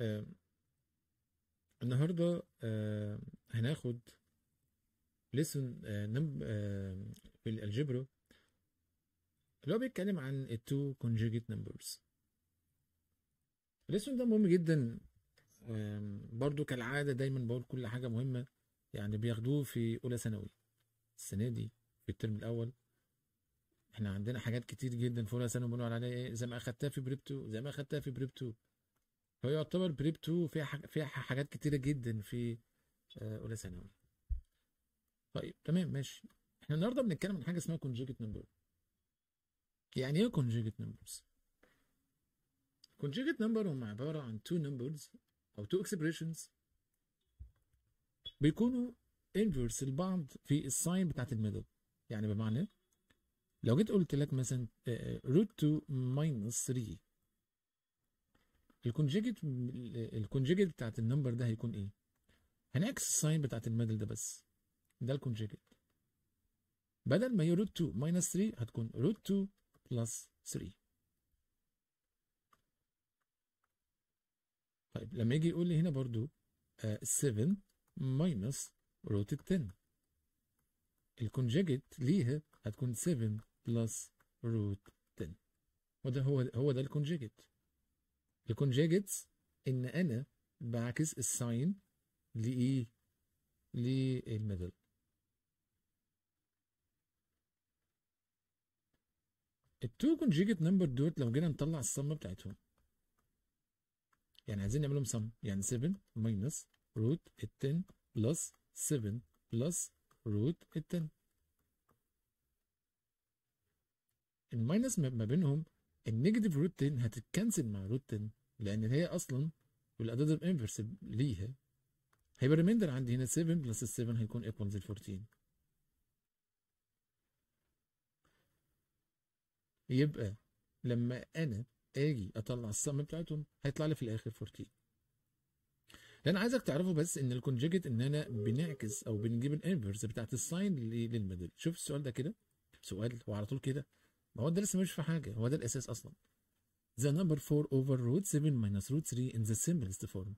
آه النهارده آه هناخد ليسون آه نم آه في الالجبرا اللي هو بيتكلم عن التو كونجيجيت نمبرز الليسون ده مهم جدا آه برضو كالعادة دايما بقول كل حاجة مهمة يعني بياخدوه في أولى ثانوي السنة دي في الترم الأول احنا عندنا حاجات كتير جدا في أولى ثانوي بنقول عليها ايه زي ما أخدتها في بريبتو زي ما أخدتها في بريبتو فيعتبر بريب 2 فيها فيها حاجات كتيره جدا في آه، اولى ثانوي طيب تمام ماشي احنا النهارده بنتكلم عن حاجه اسمها كونجيكت نمبر يعني ايه كونجيكت نمبرز كونجيكت نمبر هم عباره عن تو نمبرز او تو اكسبريشنز بيكونوا انفرس لبعض في الساين بتاعت الميدل يعني بمعنى إيه؟ لو جيت قلت لك مثلا روت 2 ماينس 3 الكونجيجيت الكونجيجيت بتاعت النمبر ده هيكون ايه؟ هنعكس الساين بتاعت الميدل ده بس ده الكونجيجيت بدل ما هي روت 2 ماينس 3 هتكون روت 2 بلس 3 طيب لما يجي يقول لي هنا برضو 7 ماينس روت 10 الكونجيجيت ليها هتكون 7 بلس روت 10 وده هو هو ده الكونجيجيت الكونجيجيتس ان انا بعكس الساين لايه للميدل التو كونجيجيت نمبر دول لو جينا نطلع الصمة بتاعتهم يعني عايزين نعملهم سم يعني 7 ماينس روت 10 بلس 7 بلس روت 10 الماينس ما بينهم النيجاتيف روت 10 هتتكنسل مع روت 10 لان هي اصلا والاداد انفرس ليها هيبقى الريميندر عندي هنا 7 بلس 7 هيكون ايكوالز 14 يبقى لما انا اجي اطلع السم بتاعتهم هيطلع لي في الاخر 14 اللي انا عايزك تعرفه بس ان الكونجيجيت ان انا بنعكس او بنجيب الانفرس بتاعت الساين للميدل شوف السؤال ده كده سؤال وعلى طول كده ما هو ده لسه مش في حاجه هو ده الاساس اصلا the number 4 over root 7 minus root 3 in the simplest form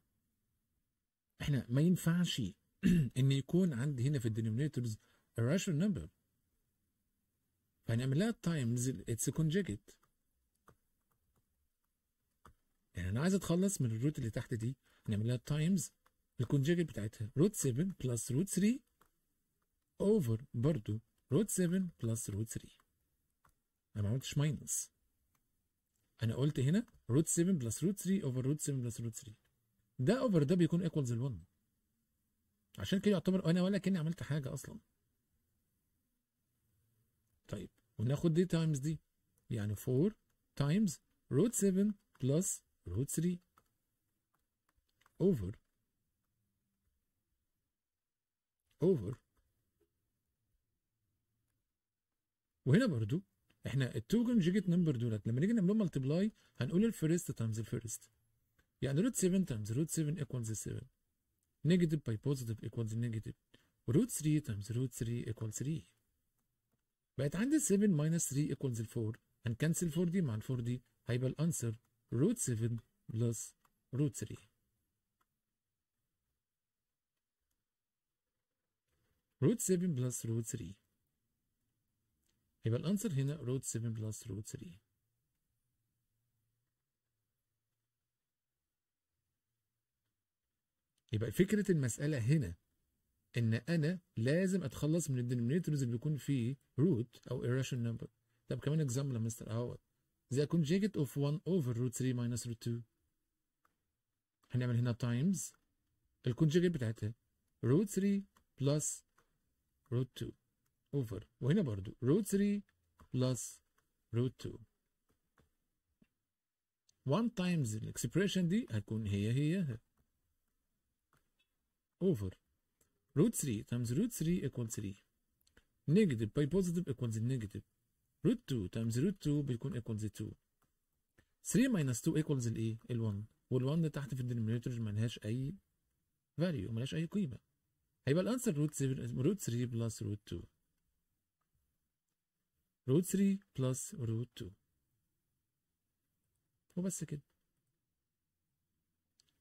احنا ما ينفعش ان يكون عندي هنا في الدينومينيتورز a rational number فهنعمل يعني لها times its conjugate يعني انا عايز اتخلص من الروت اللي تحت دي نعملها لها تايمز الكونجيجيت بتاعتها روت 7 بلس روت 3 اوفر برضو روت 7 بلس روت 3 انا ما عملتش ماينس انا قلت هنا روت 7 بلس روت 3 اوفر روت 7 بلس روت 3 ده اوفر ده بيكون ايكوالز ل 1 عشان كده يعتبر انا ولا كاني عملت حاجه اصلا طيب وناخد دي تايمز دي يعني 4 تايمز روت 7 بلس روت 3 اوفر اوفر وهنا برضو احنا التو كونجيجيت نمبر دولت لما نيجي نعملهم ملتبلاي هنقول الفيرست تايمز الفيرست يعني روت 7 تايمز روت 7 ايكوالز 7 نيجاتيف باي بوزيتيف ايكوالز نيجاتيف وروت 3 تايمز روت 3 ايكوالز 3 بقت عندي 7 ماينس 3 ايكوالز 4 هنكنسل 4 دي مع ال 4 دي هيبقى الانسر روت 7 بلس روت 3 روت 7 بلس روت 3 يبقى الانسر هنا روت 7 بلس روت 3 يبقى فكره المساله هنا ان انا لازم اتخلص من الدينومينيتورز اللي بيكون فيه روت او ايراشن نمبر طب كمان اكزامبل يا مستر عوض زي أكون جيجت أوف 1 أوفر روت 3 ماينس روت 2 هنعمل هنا تايمز الكونجيجيت بتاعتها روت 3 بلس روت 2 اوفر وهنا برضو root 3 plus root 2 1 times الاكسبريشن دي هتكون هي هي اوفر root 3 times root 3 equals 3 negative by positive equals negative root 2 times root 2 بيكون equals 2 3 minus 2 equals الايه؟ ال 1 وال 1 تحت في الدينومينيتور مالهاش اي فاليو مالهاش اي قيمه هيبقى الانسر روت 7 روت 3 بلس روت 2 root 3 plus root 2 وبس كده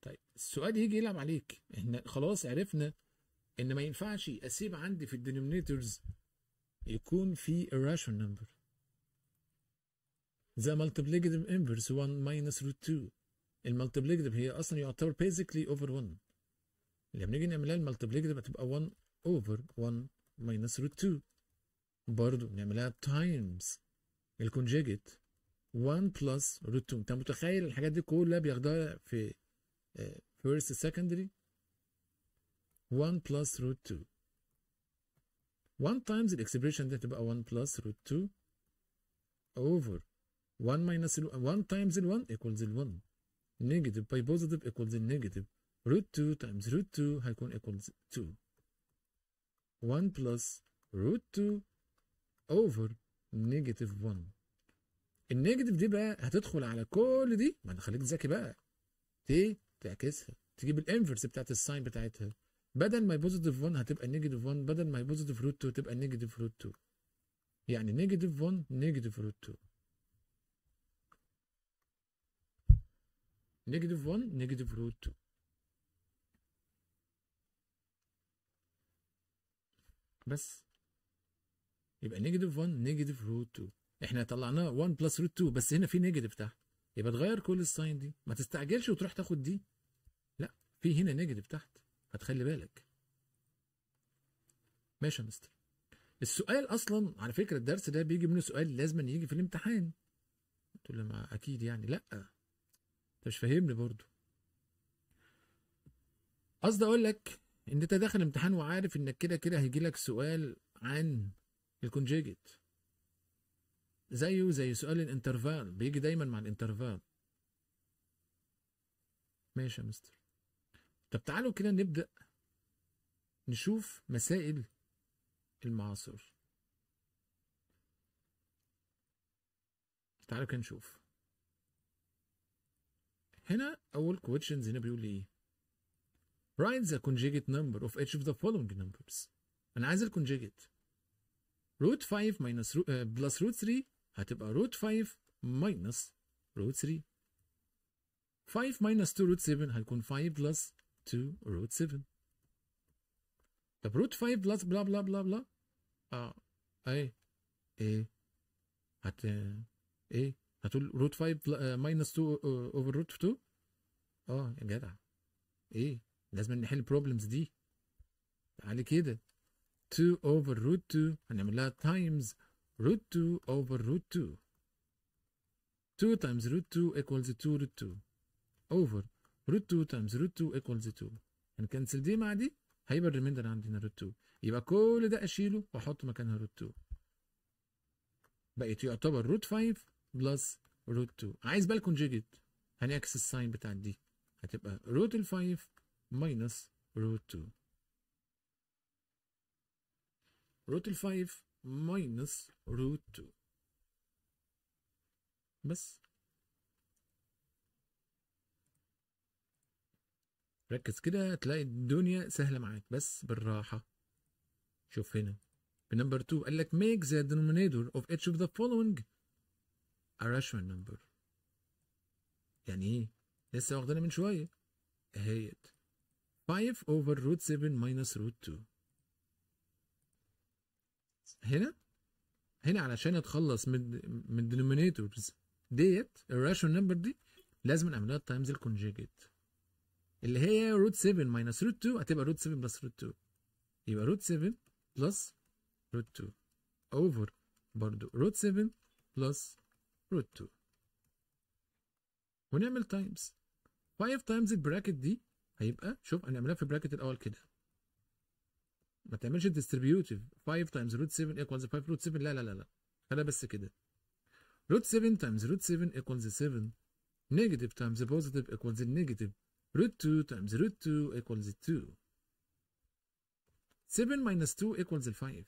طيب السؤال يجي يلعب عليك احنا خلاص عرفنا ان ما ينفعش اسيب عندي في الدينومينيتورز يكون في irrational number the multiplicative inverse 1 minus root 2 المالتيبليكتيف هي اصلا يعتبر basically over 1 لما نيجي نعملها المالتيبليكتيف هتبقى 1 over 1 minus root 2 برضو نعملها تايمز الكونجيجيت 1 بلس روت 2 انت متخيل الحاجات دي كلها بياخدها في فيرست سكندري 1 بلس روت 2 1 تايمز الاكسبريشن دي هتبقى 1 بلس روت 2 اوفر 1 ماينس 1 تايمز ال 1 ايكولز ال 1 نيجاتيف باي بوزيتيف ايكولز النيجاتيف روت 2 تايمز روت 2 هيكون ايكولز 2 1 بلس روت 2 اوفر نيجاتيف 1 النيجاتيف دي بقى هتدخل على كل دي ما انا خليك ذكي بقى تي تعكسها تجيب الانفرس بتاعت الساين بتاعتها بدل ما بوزيتيف 1 هتبقى نيجاتيف 1 بدل ما بوزيتيف روت 2 تبقى نيجاتيف روت 2 يعني نيجاتيف 1 نيجاتيف روت 2 نيجاتيف 1 نيجاتيف روت 2 بس يبقى نيجاتيف 1 نيجاتيف روت 2 احنا طلعناه 1 بلس روت 2 بس هنا في نيجاتيف تحت يبقى تغير كل الساين دي ما تستعجلش وتروح تاخد دي لا في هنا نيجاتيف تحت فتخلي بالك ماشي يا مستر السؤال اصلا على فكره الدرس ده بيجي منه سؤال لازم يجي في الامتحان تقول له ما اكيد يعني لا انت مش فاهمني برضو قصدي اقول لك ان انت داخل امتحان وعارف انك كده كده هيجي لك سؤال عن الكونجيجيت زيه زي سؤال الانترفال بيجي دايما مع الانترفال ماشي يا مستر طب تعالوا كده نبدأ نشوف مسائل المعاصر تعالوا كده نشوف هنا أول كويشنز هنا بيقول لي إيه Write the conjugate number of each of the following numbers أنا عايز الكونجيجيت root 5 minus root, uh, plus root 3 هتبقى root 5 minus root 3 5 minus 2 root 7 هيكون 5 plus 2 root 7 طب root 5 plus بلا بلا بلا بلا اه اي ايه هت ايه هتقول root 5 minus 2 over root 2 اه يا جدع ايه لازم نحل البروبلمز دي تعالي كده 2 over root 2 هنعمل لها times root 2 over root 2 2 times root 2 equals 2 root 2 over root 2 times root 2 equals 2 هنكنسل يعني دي مع دي هيبقى الريميندر عندنا root 2 يبقى كل ده اشيله واحط مكانها root 2 بقيت يعتبر root 5 plus root 2 عايز بقى الكونجيجيت هنعكس الساين بتاع دي هتبقى root ال 5 minus root 2 روت الفايف ماينس روت 2 بس ركز كده هتلاقي الدنيا سهلة معاك بس بالراحة شوف هنا بنمبر 2 قال لك make the denominator of each of the following a rational number يعني ايه؟ لسه واخدينها من شوية اهيت 5 over root 7 minus root 2 هنا هنا علشان اتخلص من من الدينومينيتورز ديت الراشيو نمبر دي لازم اعملها تايمز الكونجيجيت اللي هي روت 7 ماينس روت 2 هتبقى روت 7 بلس روت 2 يبقى روت 7 بلس روت 2 اوفر برضو روت 7 بلس روت 2 ونعمل تايمز 5 تايمز البراكت دي هيبقى شوف هنعملها في البراكت الاول كده ما تعملش ديستريبيوتيف 5 تايمز روت 7 ايكوالز 5 روت 7 لا لا لا لا خليها بس كده روت 7 تايمز روت 7 ايكوالز 7 نيجاتيف تايمز بوزيتيف ايكوالز نيجاتيف روت 2 تايمز روت 2 ايكوالز 2 7 minus 2 ايكوالز 5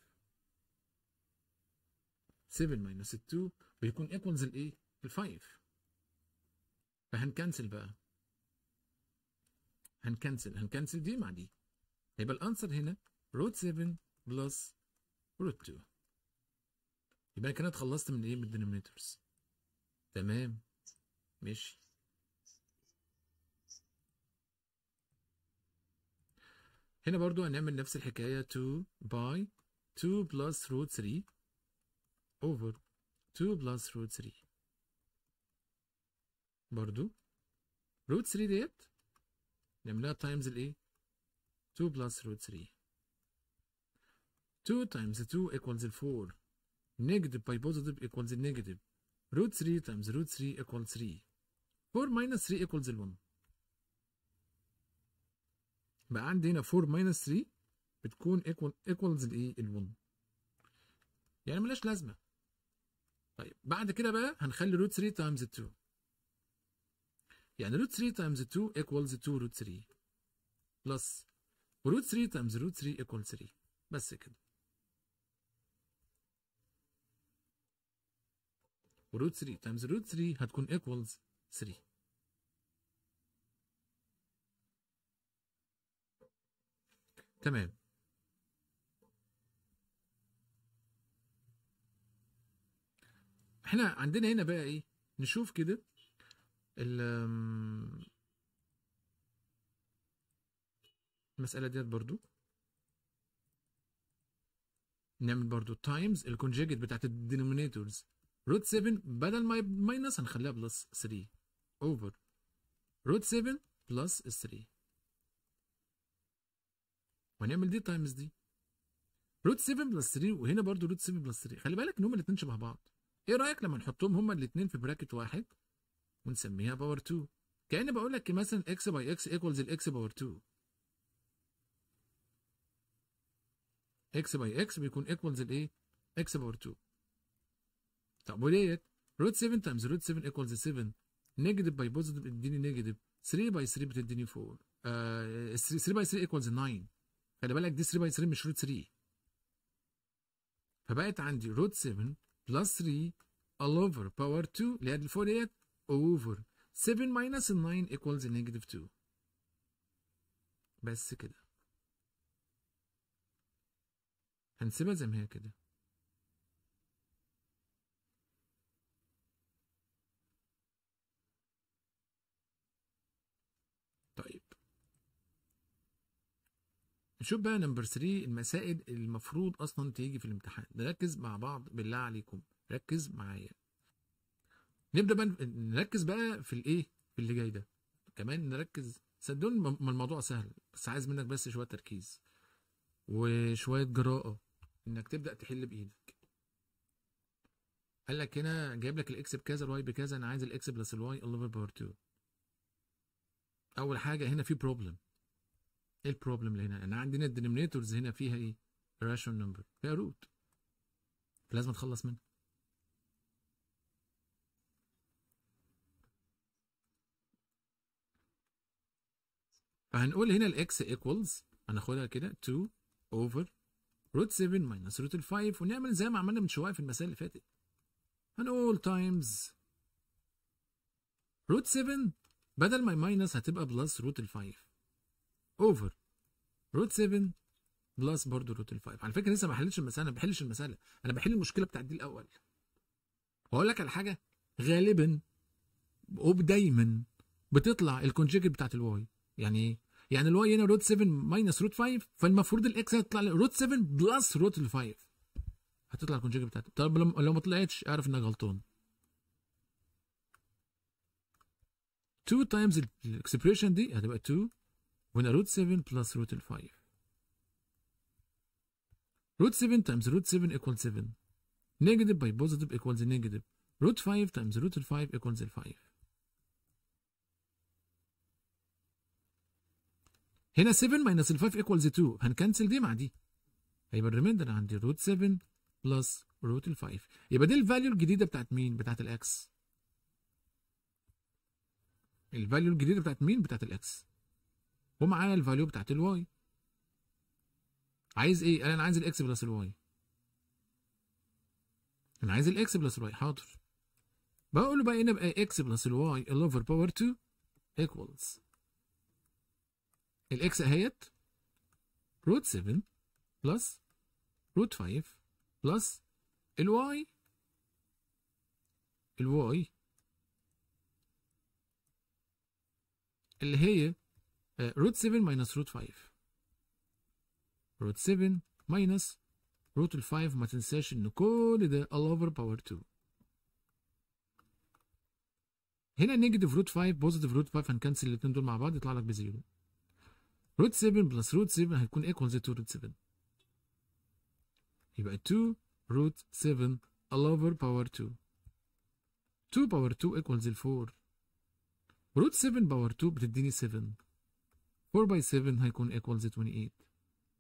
7 minus 2 بيكون ايكوالز الايه؟ ال 5 فهنكنسل بقى هنكنسل هنكنسل دي مع دي هيبقى الانسر هنا root 7 بلس root 2 يبقى كده اتخلصت من ايه من الدينومينيتورز تمام ماشي هنا برضو هنعمل نفس الحكاية 2 باي 2 plus root 3 over 2 plus root 3 برضو root 3 ديت نعملها times الايه 2 plus root 3 2 times 2 equals 4 negative by positive equals negative root 3 times root 3 equals 3 4 minus 3 equals 1 بقى عندي هنا 4 minus 3 بتكون equal equals الايه ال 1 يعني ملاش لازمه طيب بعد كده بقى هنخلي root 3 times 2 يعني root 3 times 2 equals 2 root 3 plus root 3 times root 3 equals 3 بس كده وروت 3 تايمز روت 3 هتكون ايكوالز 3 تمام احنا عندنا هنا بقى ايه نشوف كده المسألة ديت برضو نعمل برضو تايمز الكونجيجيت بتاعت الدينومينيتورز روت 7 بدل ما ماينس هنخليها بلس 3 اوفر روت 7 بلس 3 وهنعمل دي تايمز دي روت 7 بلس 3 وهنا برضو روت 7 بلس 3 خلي بالك ان هما الاثنين شبه بعض ايه رايك لما نحطهم هما الاثنين في براكت واحد ونسميها باور 2 كاني بقول لك مثلا اكس باي اكس ايكوالز الاكس باور 2 اكس باي اكس بيكون ايكوالز الايه اكس باور 2 طب وديت روت 7 تايمز روت 7 ايكوالز 7 نيجاتيف باي بوزيتيف بتديني نيجاتيف 3 باي 3 بتديني 4 آه 3 باي 3 ايكوالز 9 خلي بالك دي 3 باي 3 مش روت 3 فبقت عندي روت 7 بلس 3 all over power 2 اللي هي الفوق ديت over 7 minus 9 equals negative 2 بس كده هنسيبها زي ما هي كده نشوف بقى نمبر 3 المسائل المفروض اصلا تيجي في الامتحان نركز مع بعض بالله عليكم ركز معايا نبدا بقى نركز بقى في الايه في اللي جاي ده كمان نركز صدقوني ما الموضوع سهل بس عايز منك بس شويه تركيز وشويه جراءه انك تبدا تحل بايدك قال لك هنا جايب لك الاكس بكذا الواي بكذا انا عايز الاكس بلس الواي 2 اول حاجه هنا في بروبلم ايه البروبلم اللي هنا انا عندنا الدينومينيتورز هنا فيها ايه راشون نمبر فيها روت فلازم اتخلص منها فهنقول هنا الاكس ايكوالز هناخدها كده 2 اوفر روت 7 ماينس روت 5 ونعمل زي ما عملنا من شويه في المسائل اللي فاتت هنقول تايمز روت 7 بدل ما ماينس هتبقى بلس روت 5 اوفر روت 7 بلس برضه روت ال5 على فكره لسه ما حلتش المساله انا ما بحلش المساله انا بحل المشكله بتاعت دي الاول واقول لك على حاجه غالبا ودايما بتطلع الكونجيكت بتاعت الواي يعني ايه؟ يعني الواي هنا روت 7 ماينس روت 5 فالمفروض الاكس هتطلع روت 7 بلس روت 5 هتطلع الكونجيكت بتاعت طب لو ما طلعتش اعرف انك غلطان 2 تايمز الاكسبريشن دي هتبقى 2 when root 7 plus root 5 root 7 times root 7 equals 7 negative by positive equals negative root 5 times root 5 equals 5 هنا 7 minus ال 5 equals 2 هنكنسل دي مع دي هيبقى الريميندر عندي root 7 plus root ال 5 يبقى دي الفاليو الجديده بتاعت مين؟ بتاعت الاكس الفاليو الجديده بتاعت مين؟ بتاعت الاكس ومعايا الفاليو بتاعت الواي عايز ايه؟ انا عايز الاكس بلس الواي انا عايز الاكس بلس الواي حاضر بقول له بقى هنا بقى اكس بلس الواي ال اوفر باور 2 ايكوالز الاكس اهيت روت 7 بلس روت 5 بلس الواي الواي اللي هي روت 7 ماينس روت 5 روت 7 ماينس روت 5 ما تنساش ان كل ده all over power 2 هنا نيجاتيف روت 5 بوزيتيف روت 5 هنكنسل الاثنين دول مع بعض يطلع لك بزيرو روت 7 بلس روت 7 هيكون ايكوالز to روت 7 يبقى 2 روت 7 all over power 2 2 power 2 equals 4 روت 7 باور 2 بتديني 7 4 باي 7 هيكون ايكوالز 28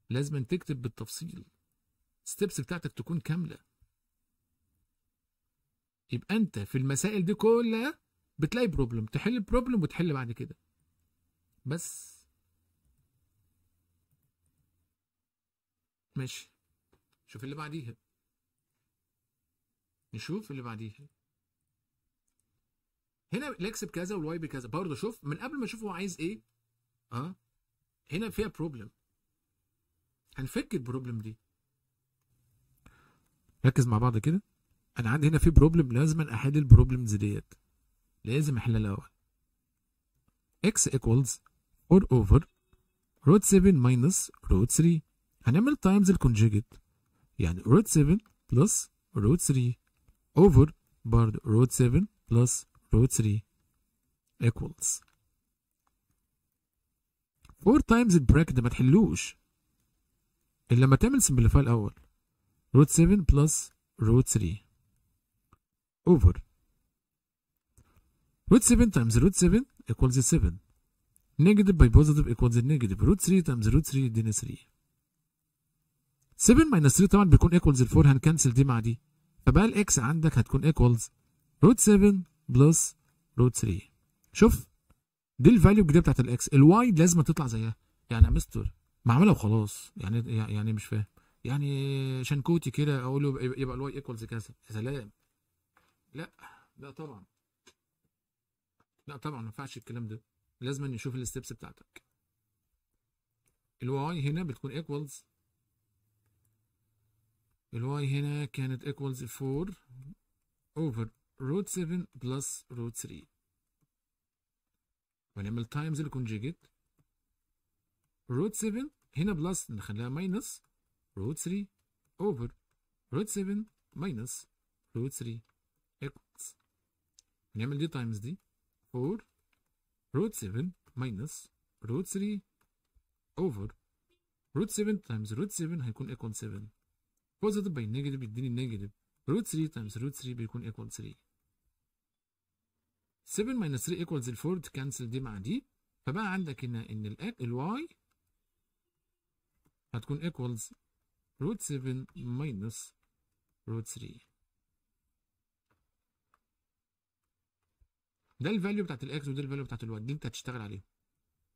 لازم تكتب بالتفصيل الستبس بتاعتك تكون كامله يبقى انت في المسائل دي كلها بتلاقي بروبلم تحل البروبلم وتحل بعد كده بس ماشي شوف اللي بعديها نشوف اللي بعديها هنا الاكس بكذا والواي بكذا برضه شوف من قبل ما اشوف هو عايز ايه اه هنا فيها بروبلم هنفك البروبلم دي ركز مع بعض كده انا عندي هنا في بروبلم لازم احل البروبلمز ديت لازم احلها الاول x equals 4 over root 7 minus root 3 هنعمل تايمز الكونجيجيت يعني root 7 plus root 3 over برضه root 7 plus root 3 equals فور تايمز البراكت ما تحلوش الا لما تعمل سمبليفاي الاول روت 7 بلس روت 3 اوفر روت 7 تايمز روت 7 ايكوالز 7 نيجاتيف باي بوزيتيف ايكوالز نيجاتيف روت 3 تايمز روت 3 يديني 3 7 ماينس 3 طبعا بيكون ايكوالز 4 هنكنسل دي مع دي فبقى الاكس عندك هتكون ايكوالز روت 7 بلس روت 3 شوف دي الفاليو الجديده بتاعت الاكس الواي لازم تطلع زيها يعني مستر ما عملها وخلاص يعني يعني مش فاهم يعني شنكوتي كده اقول له يبقى الواي ايكوالز كذا يا سلام لا لا طبعا لا طبعا ما ينفعش الكلام ده لازم نشوف الستبس بتاعتك الواي هنا بتكون ايكوالز الواي هنا كانت ايكوالز 4 اوفر روت 7 بلس روت 3 ونعمل تايمز الكونجيكت روت 7 هنا بلس نخليها ماينس روت 3 اوفر روت 7 ماينس روت 3 ايكوالز نعمل دي تايمز دي 4 روت 7 ماينس روت 3 اوفر روت 7 تايمز روت 7 هيكون ايكوال 7 بوزيتيف باي نيجاتيف يديني نيجاتيف روت 3 تايمز روت 3 بيكون ايكوال 3 7 minus 3 equals 4 تكنسل دي مع دي فبقى عندك هنا ان ال الواي هتكون equals root 7 minus root 3 ده الفاليو بتاعت الاكس وده الفاليو بتاعت الواي دي انت هتشتغل عليهم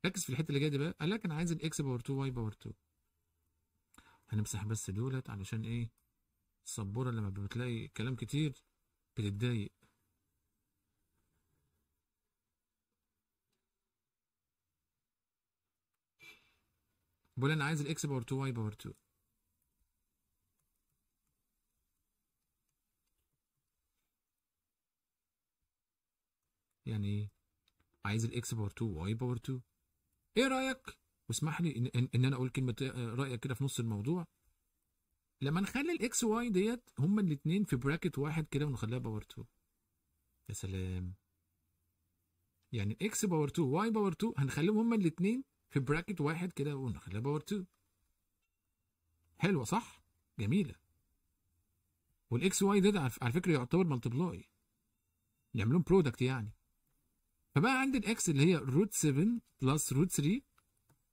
ركز في الحته اللي جايه دي بقى قال لك انا عايز الاكس باور 2 واي باور 2 هنمسح بس دولت علشان ايه السبوره لما بتلاقي كلام كتير بتتضايق بقول انا عايز الاكس باور 2 واي باور 2 يعني ايه عايز الاكس باور 2 واي باور 2 ايه رايك واسمح لي ان, إن, انا اقول كلمه آه، رايك كده في نص الموضوع لما نخلي الاكس واي ديت هما الاثنين في براكت واحد كده ونخليها باور 2 يا سلام يعني اكس باور 2 واي باور 2 هنخليهم هما الاثنين في براكت واحد كده ونخليها باور 2 حلوه صح جميله والاكس واي ده على فكره يعتبر ملتبلاي نعملهم برودكت يعني فبقى عندي الاكس اللي هي روت 7 بلس روت 3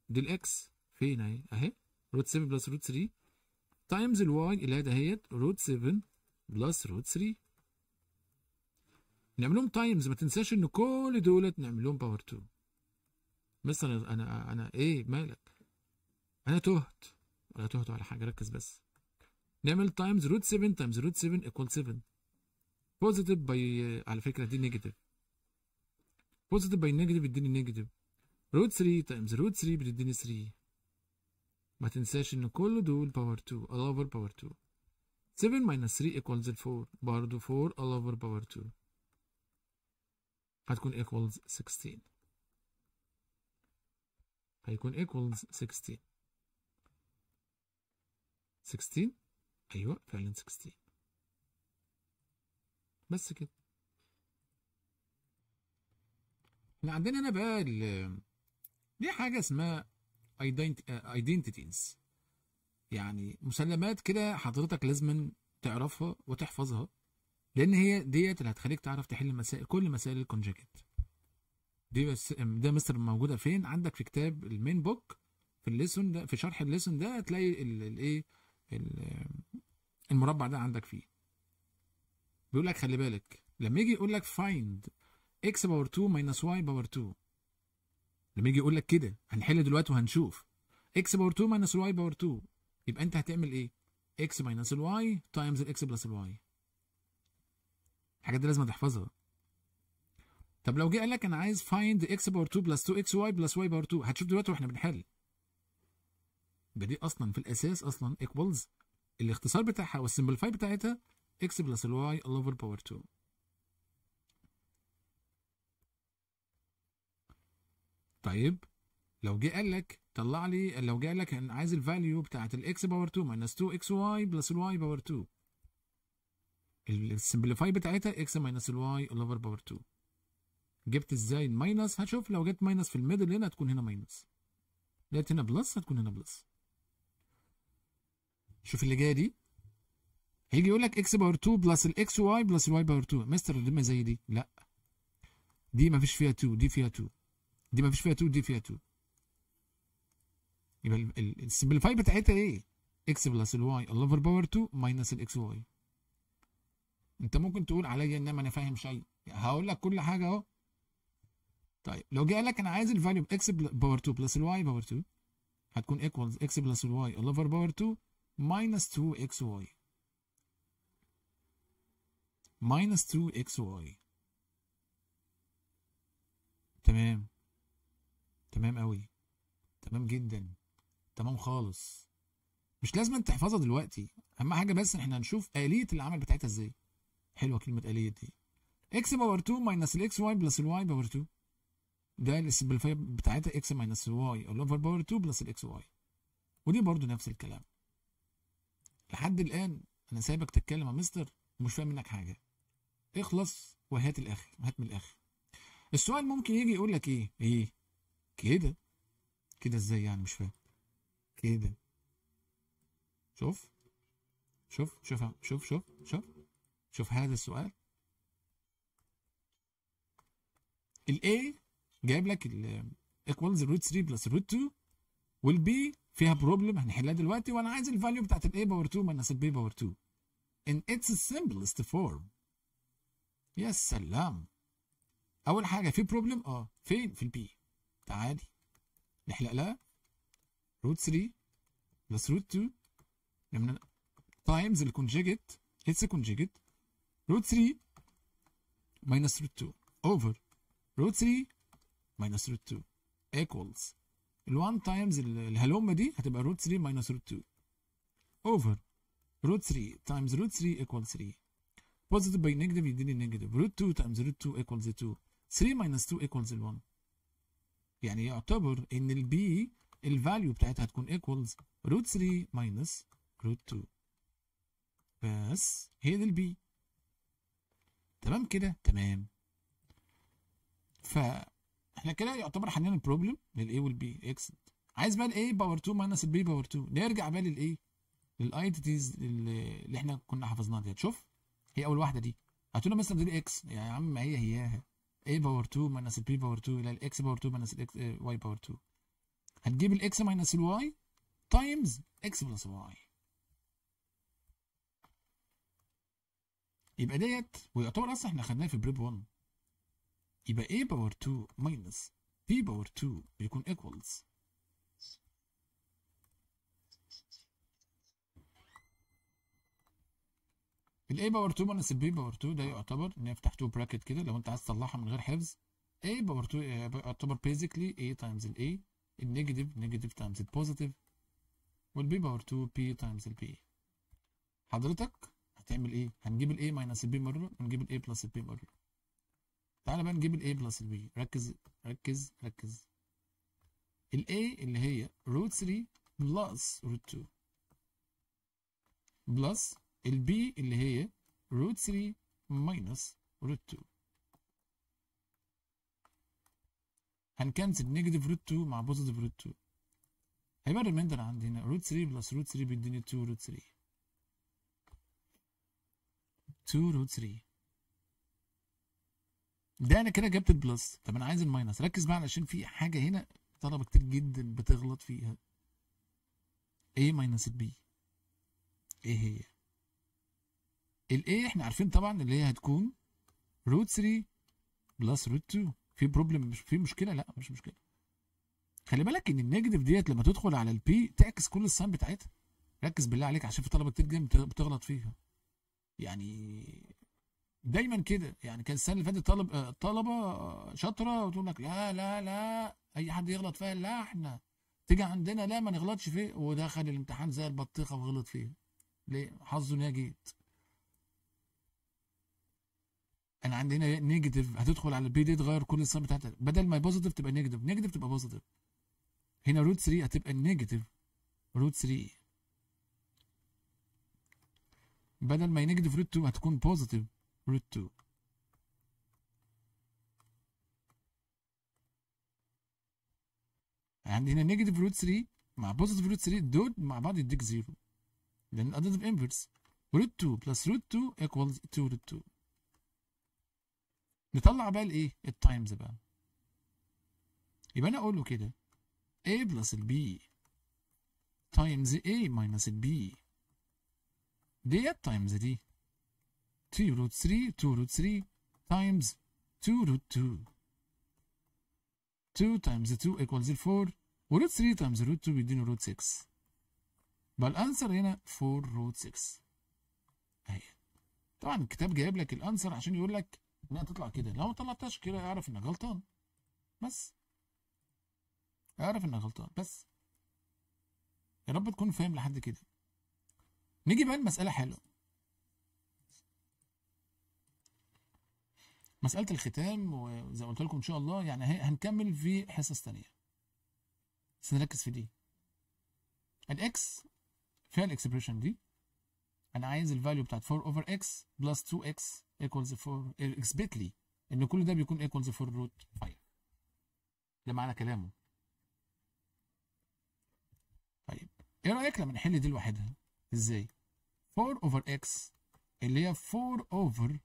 دي الاكس فين اهي اهي روت 7 بلس روت 3 تايمز الواي اللي هي دهيت روت 7 بلس روت 3 نعملهم تايمز ما تنساش ان كل دولت نعملهم باور 2 مثلا انا انا ايه مالك انا تهت انا تهت على حاجه ركز بس نعمل تايمز روت 7 تايمز روت 7 ايكوال 7 بوزيتيف باي على فكره دي نيجاتيف بوزيتيف باي نيجاتيف يديني نيجاتيف روت 3 تايمز روت 3 بتديني 3 ما تنساش ان كل دول باور 2 all over باور 2 7 minus 3 equals 4 برضه 4 all over باور 2 هتكون equals 16 هيكون equals 16 16 أيوة فعلا 16 بس كده احنا عندنا هنا بقى دي حاجة اسمها identities يعني مسلمات كده حضرتك لازم تعرفها وتحفظها لأن هي ديت اللي هتخليك تعرف تحل مسائل كل مسائل الكونجكت دي بس ده مصر موجوده فين عندك في كتاب المين بوك في الليسون ده في شرح الليسون ده هتلاقي الايه المربع ده عندك فيه بيقول لك خلي بالك لما يجي يقول لك فايند اكس باور 2 ماينس واي باور 2 لما يجي يقول لك كده هنحل دلوقتي وهنشوف اكس باور 2 ماينس واي باور 2 يبقى انت هتعمل ايه اكس ماينس الواي تايمز الاكس بلس الواي الحاجات دي لازم تحفظها طب لو جه قال لك انا عايز فايند اكس باور 2 بلس 2 اكس واي بلس واي باور 2 هتشوف دلوقتي واحنا بنحل دي اصلا في الاساس اصلا ايكوالز الاختصار بتاعها والسمبلفاي بتاعتها اكس بلس الواي all over باور 2 طيب لو جه قال لك طلع لي لو جه قال لك انا عايز الفاليو بتاعت الاكس باور 2 ماينس 2 اكس واي بلس الواي باور 2 السمبلفاي بتاعتها اكس ماينس الواي all over باور 2 جبت ازاي الماينس هشوف لو جت ماينس في الميدل هنا هتكون هنا ماينس لقيت هنا بلس هتكون هنا بلس شوف اللي جايه دي هيجي يقول لك اكس باور 2 بلس الاكس واي بلس الواي باور 2 مستر الرمه زي دي لا دي ما فيش فيها 2 دي فيها 2 دي ما فيش فيها 2 دي فيها 2 يبقى السمبليفاي بتاعتها ايه اكس بلس الواي الافر باور 2 ماينس الاكس واي انت ممكن تقول عليا ان انا فاهم شيء هقول لك كل حاجه اهو طيب لو جه قال لك انا عايز الفاليو x باور 2 بلس الواي باور 2 هتكون ايكوالز اكس بلس الواي all over باور 2 ماينس 2 اكس واي ماينس 2 اكس واي تمام تمام قوي تمام جدا تمام خالص مش لازم تحفظها دلوقتي اهم حاجه بس احنا هنشوف اليه العمل بتاعتها ازاي حلوه كلمه اليه دي اكس باور 2 ماينس الاكس واي بلس الواي باور 2 ده السمبليفاير بتاعتها اكس ماينس واي اللي اوفر باور 2 بلس الاكس واي ودي برضو نفس الكلام لحد الان انا سايبك تتكلم يا مستر ومش فاهم منك حاجه اخلص وهات الاخر هات من الاخر السؤال ممكن يجي يقول لك ايه ايه كده كده ازاي يعني مش فاهم كده شوف شوف شوف شوف شوف شوف شوف هذا السؤال الايه جايب لك ايكوالز الروت 3 بلس الروت 2 B فيها بروبلم هنحلها دلوقتي وانا عايز الفاليو بتاعت A باور 2 ماينس B باور 2 in its simplest form يا سلام اول حاجه في بروبلم اه فين في البي تعالي نحلق لها روت 3 بلس روت 2 لما تايمز الكونجيجيت its conjugate روت 3 ماينس روت 2 اوفر روت 3 minus root 2 equals ال 1 times الهلومة دي هتبقى root 3 minus root 2 over root 3 times root 3 equals 3 positive by negative يديني negative root 2 times root 2 equals 2 3 minus 2 equals 1 يعني يعتبر ان البي الفاليو بتاعتها هتكون equals root 3 minus root 2 بس هي دي البي تمام كده تمام ف احنا كده يعتبر حلينا البروبلم للاي والبي اكس عايز بقى الاي باور 2 ماينس البي باور 2 نرجع يرجع بقى للايه للايدنتيز اللي احنا كنا حفظناها ديت شوف هي اول واحده دي هاتوا مثلا دي اكس يا عم ما هي هياها اي باور 2 ماينس البي باور 2 الى الاكس باور 2 ماينس الاكس واي باور 2 هتجيب الاكس ماينس الواي تايمز اكس بلس واي يبقى ديت ويعتبر اصلا احنا خدناها في بريب 1 يبقى a باور 2 minus b باور 2 بيكون equals ال a باور 2 minus ال b باور 2 ده يعتبر ان 2 فتحته براكت كده لو انت عايز تصلحها من غير حفظ a باور 2 يعتبر basically a times ال a النيجاتيف negative times البوزيتيف B باور 2 times تايمز p حضرتك هتعمل ايه هنجيب ال minus ماينس B مره ونجيب ال plus بلس B مره تعالى بقى نجيب الاي بلس البي ركز ركز ركز الاي اللي هي روت 3 بلس روت 2 بلس البي اللي هي روت 3 ماينس روت 2 هنكنسل نيجاتيف روت 2 مع بوزيتيف روت 2 هيبقى الريمainder عندي هنا روت 3 بلس روت 3 بيديني 2 روت 3 2 روت 3 ده انا كده جبت البلس طب انا عايز الماينس ركز بقى علشان في حاجه هنا طلبه كتير جدا بتغلط فيها ايه ماينس البي ايه هي الايه احنا عارفين طبعا اللي هي هتكون روت 3 بلس روت 2 في بروبلم مش في مشكله لا مش مشكله خلي بالك ان النيجاتيف ديت لما تدخل على البي تعكس كل الساين بتاعتها ركز بالله عليك عشان في طلبه كتير جدا بتغلط فيها يعني دايما كده يعني كان السنه اللي فاتت طالب الطلبه آه، آه، شاطره وتقول لك لا لا لا اي حد يغلط فيها لا احنا تيجي عندنا لا ما نغلطش فيه ودخل الامتحان زي البطيخه وغلط فيه ليه حظه ان هي جيت انا يعني عندنا نيجاتيف هتدخل على البي دي تغير كل السنه بتاعتها بدل ما بوزيتيف تبقى نيجاتيف نيجاتيف تبقى بوزيتيف هنا روت 3 هتبقى نيجاتيف روت 3 بدل ما نيجاتيف روت 2 هتكون بوزيتيف root 2 عندي هنا negative root 3 مع positive root 3 دول مع بعض يديك 0. لان الاداتيف انفرس root 2 plus root 2 equals 2 root 2 نطلع بقى الايه التايمز بقى يبقى انا اقول له كده a plus b times a minus b ديت تايمز دي 2 root 3 2 root 3 times 2 root 2 2 times 2 equals 4 وروت 3 times root 2 بيديني root 6 بقى الانسر هنا 4 root 6 اهي طبعا الكتاب جايب لك الانسر عشان يقول لك انها تطلع كده لو ما طلعتهاش كده اعرف انك غلطان بس اعرف انك غلطان بس يا رب تكون فاهم لحد كده نيجي بقى لمسألة حلوة مساله الختام وزي ما قلت لكم ان شاء الله يعني هنكمل في حصص ثانيه بس نركز في دي الاكس فيها الاكسبريشن دي انا عايز الفاليو بتاعت 4 اوفر اكس بلس 2 اكس ايكوالز 4 اثبت لي ان كل ده بيكون ايكوالز 4 روت 5 ده معنى كلامه طيب ايه رايك لما نحل دي لوحدها ازاي 4 اوفر اكس اللي هي 4 اوفر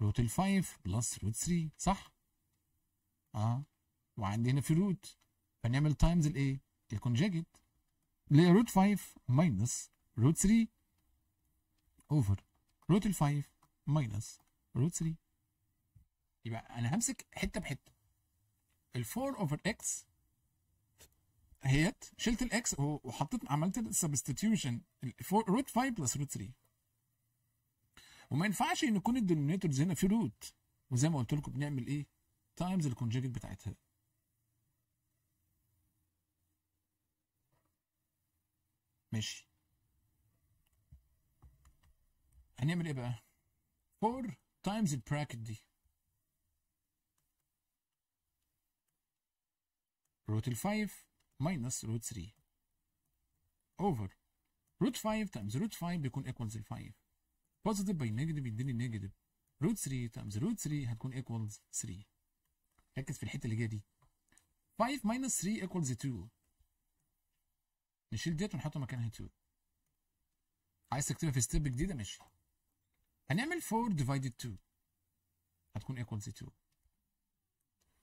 روت 5 بلس روت 3 صح؟ اه وعندي هنا في روت فنعمل تايمز الايه؟ الكونجيجيت اللي هي روت 5 ماينس روت 3 اوفر روت ال 5 ماينس روت 3 يبقى انا همسك حته بحته ال 4 اوفر اكس هيت شلت الاكس وحطيت عملت 4 روت 5 بلس روت 3 وما ينفعش ان يكون الدينومينيتورز هنا في روت وزي ما قلت لكم بنعمل ايه تايمز الكونجكت بتاعتها ماشي هنعمل ايه بقى 4 تايمز البراكت دي روت ال 5 ماينس روت 3 اوفر روت 5 تايمز روت 5 بيكون ايكوالز ال 5 بوزيتيف باي نيجاتيف يديني نيجاتيف روت 3 تايمز روت 3 هتكون ايكوالز 3 ركز في الحته اللي جايه دي 5 ماينس 3 ايكوالز 2 نشيل ديت ونحطها مكانها 2 عايز تكتبها في ستيب جديده ماشي هنعمل 4 ديفايدد 2 هتكون ايكوالز 2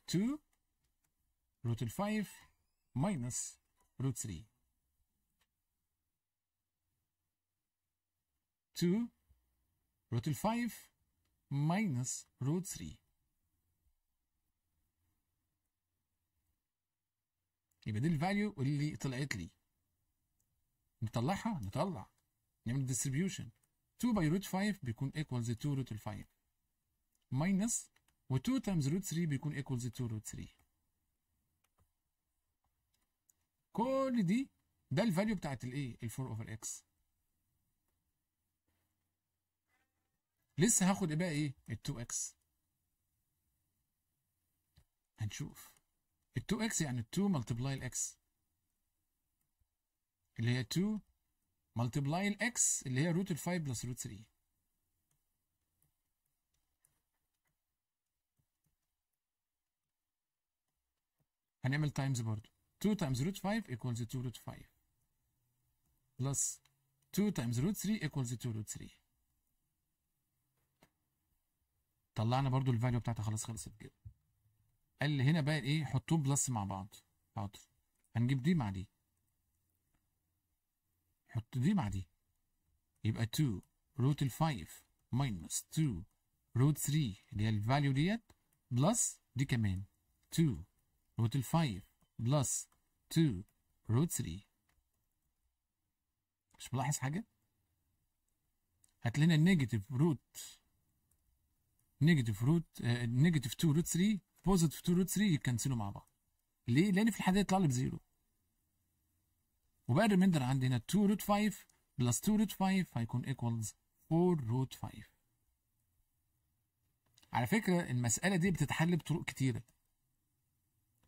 2 روت ال 5 ماينس روت 3 2 root 5 minus root 3 يبقى دي الفاليو اللي طلعت لي نطلعها نطلع نعمل ديستريبيوشن 2 باي روت 5 بيكون ايكوالز 2 روت 5 ماينس و2 تايمز روت 3 بيكون ايكوالز 2 روت 3 كل دي ده الفاليو بتاعت الايه 4 اوفر اكس لسه هاخد بقى ايه ال 2 اكس هنشوف ال 2 اكس يعني 2 ملتبلاي الاكس اللي هي 2 ملتبلاي الاكس اللي هي روت ال 5 بلس روت 3 هنعمل تايمز برضو 2 تايمز روت 5 ايكوالز 2 روت 5 بلس 2 تايمز روت 3 ايكوالز 2 روت 3 طلعنا برضو الفاليو بتاعتها خلاص خلصت كده قال لي هنا بقى ايه حطوه بلس مع بعض حاضر هنجيب دي مع دي حط دي مع دي يبقى 2 روت ال 5 ماينس 2 روت 3 اللي هي الفاليو ديت بلس دي كمان 2 روت ال 5 بلس 2 روت 3 مش ملاحظ حاجه هات لنا النيجاتيف روت نيجاتيف روت نيجاتيف 2 روت 3 بوزيتيف 2 روت 3 يكنسلوا مع بعض ليه؟ لان في الحاله دي يطلع لي بزيرو وبقى الريميندر عندي هنا 2 روت 5 بلس 2 روت 5 هيكون ايكوالز 4 روت 5 على فكره المساله دي بتتحل بطرق كتيره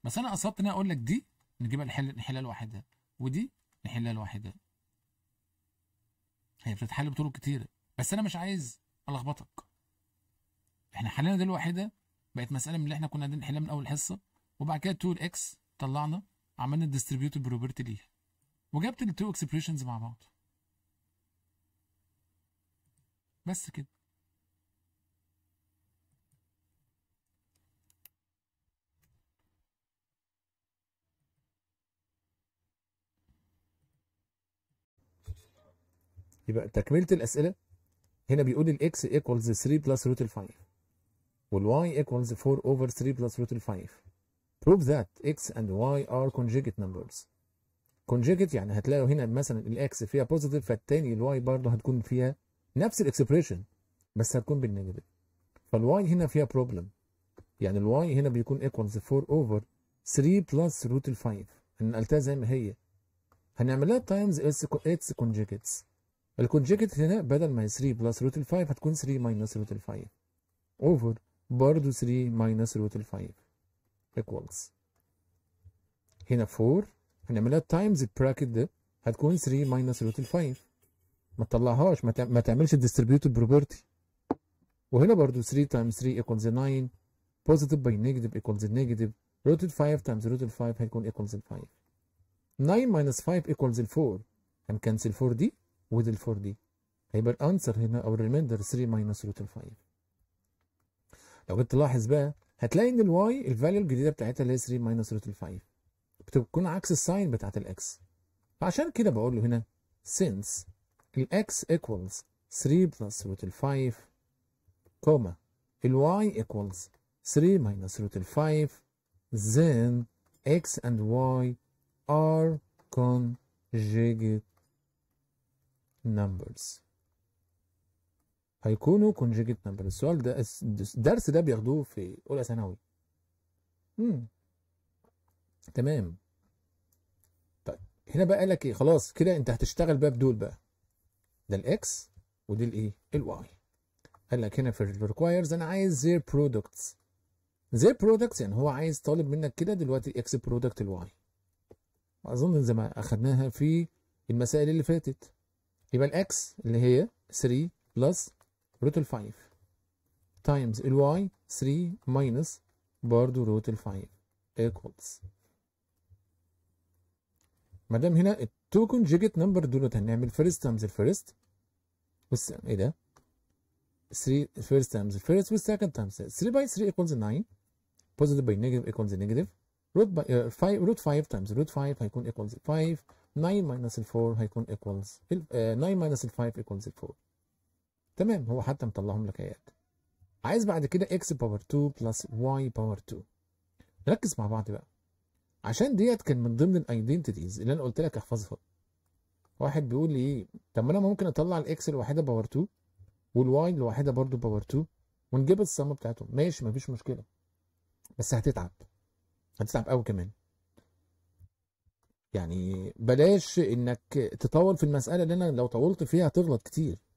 بس انا قصدت ان انا اقول لك دي نجيبها نحل نحلها لوحدها ودي نحلها لوحدها هي بتتحل بطرق كتيره بس انا مش عايز الخبطك احنا حلينا دي لوحدها بقت مساله من اللي احنا كنا بنحلها من اول حصه وبعد كده 2 اكس طلعنا عملنا الديستريبيوت بروبرتي ليها وجبت التو اكسبريشنز مع بعض بس كده يبقى تكمله الاسئله هنا بيقول الاكس ايكوالز 3 بلس روت الفاينل وال y equals 4 over 3 plus root 5 prove that x and y are conjugate numbers conjugate يعني هتلاقوا هنا مثلا الاكس فيها positive فالتاني الواي برضه هتكون فيها نفس الاكسبريشن بس هتكون بالنيجاتيف فالواي هنا فيها problem يعني الواي هنا بيكون equals 4 اوفر 3 بلس روت ال 5 نقلتها زي ما هي هنعملها تايمز اتس ال conjugate هنا بدل ما هي 3 بلس روت ال 5 هتكون 3 ماينس روت ال 5 اوفر برضه 3 ماينس روت ال 5 equals هنا 4 هنعملها تايمز البراكت ده هتكون 3 ماينس روت ال 5 ما تطلعهاش ما تعملش distributive property وهنا برضو 3 times 3 equals 9 positive by negative equals negative rooted 5 times rooted 5 هيكون equals 5 9 minus 5 equals 4 هنكنسل 4 دي ودي 4 دي هيبقى الانسر هنا او الريمainder 3 minus root 5 لو جيت تلاحظ بقى هتلاقي ان الواي الفاليو الجديده بتاعتها اللي هي 3 ماينس روت ال5 بتكون عكس الساين بتاعت الاكس فعشان كده بقول له هنا since الاكس equals 3 بلس روت ال5 كوما الواي equals 3 minus root ال5 زين x and y are conjugate numbers هيكونوا كونجيجيت نمبر السؤال ده الدرس ده بياخدوه في اولى ثانوي امم تمام طيب هنا بقى قال لك ايه خلاص كده انت هتشتغل بقى بدول بقى ده الاكس ودي الايه e، الواي قال لك هنا في الريكوايرز انا عايز زير برودكتس زير برودكتس يعني هو عايز طالب منك كده دلوقتي اكس برودكت الواي اظن زي ما اخدناها في المسائل اللي فاتت يبقى الاكس اللي هي 3 بلس روت الفايف تايمز الواي 3 ماينس برضو روت الفايف ايكوالز ما دام هنا التو كونجيجيت نمبر دولت هنعمل فيرست تايمز الفيرست بص ايه ده 3 first times the first with second times 3 by 3 equals 9 positive by negative equals negative root by uh, 5 root 5 times root 5 هيكون equals 5 9 minus 4 هيكون equals uh, 9 minus 5 equals 4 تمام هو حتى مطلعهم لك ايات عايز بعد كده اكس باور 2 بلس واي باور 2 ركز مع بعض بقى عشان ديت كان من ضمن الايدنتيتيز اللي انا قلت لك احفظها واحد بيقول لي ايه طب ما انا ممكن اطلع الاكس الواحده باور 2 والواي الواحده برضو باور 2 ونجيب السم بتاعتهم ماشي مفيش مشكله بس هتتعب هتتعب قوي كمان يعني بلاش انك تطول في المساله اللي انا لو طولت فيها هتغلط كتير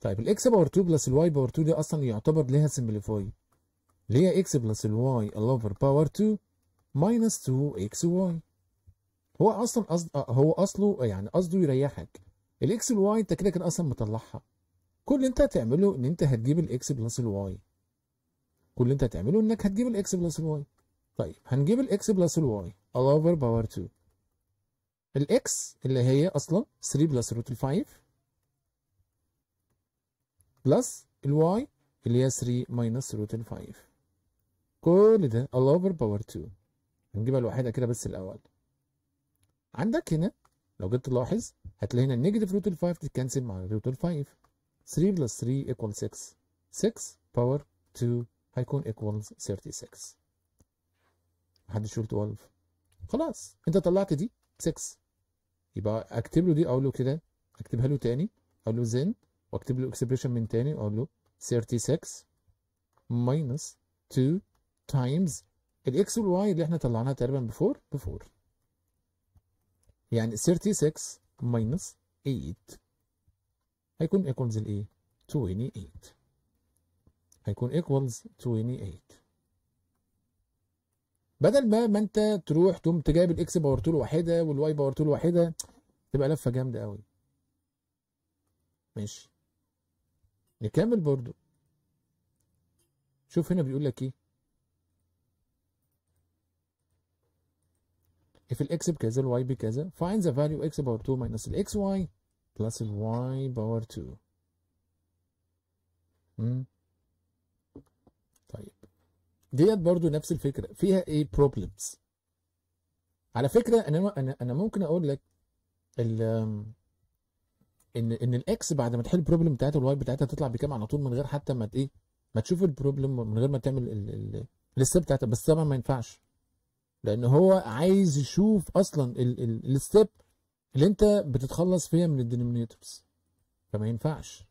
طيب الاكس باور 2 بلس الواي باور 2 دي اصلا يعتبر ليها سمبليفاي اللي هي اكس بلس الواي الافر باور 2 ماينس 2 اكس واي هو اصلا قصد آه، هو اصله يعني قصده يريحك الاكس والواي انت كده كده اصلا مطلعها كل اللي انت هتعمله ان انت هتجيب الاكس بلس الواي كل اللي انت هتعمله انك هتجيب الاكس بلس الواي طيب هنجيب الاكس بلس الواي all over باور 2 الاكس اللي هي اصلا 3 بلس روت 5 بلس الواي اللي هي 3 ماينس روت ال 5 كل ده all over باور 2 هنجيبها لوحدها كده بس الاول عندك هنا لو جيت تلاحظ هتلاقي هنا النيجاتيف روت ال 5 تتكنسل مع روت ال 5 3 بلس 3 ايكوال 6 6 باور 2 هيكون ايكوال 36 محدش يقول 12 خلاص انت طلعت دي 6 يبقى اكتب له دي اقول له كده اكتبها له تاني اقول له زين واكتب له اكسبريشن من تاني واقول له 36 minus 2 times الاكس والواي اللي احنا طلعناها تقريبا بفور بفور يعني 36 minus 8 هيكون equals الايه 28 هيكون equals 28 بدل ما ما انت تروح تقوم تجايب الاكس باور 2 واحده والواي باور 2 واحده تبقى لفه جامده قوي ماشي نكمل برضو شوف هنا بيقول لك ايه if الاكس بكذا الواي بكذا find the value x power 2 minus الاكس y plus الواي power 2 hmm. طيب ديت برضو نفس الفكرة فيها ايه problems على فكرة انا انا انا ممكن اقول لك ال ان ان الاكس بعد ما تحل البروبلم بتاعتها والواي بتاعتها تطلع بكام على طول من غير حتى ما ايه ما تشوف البروبلم من غير ما تعمل الليست بتاعتها بس طبعا ما ينفعش لان هو عايز يشوف اصلا الستيب اللي انت بتتخلص فيها من الدينومينيتورز فما ينفعش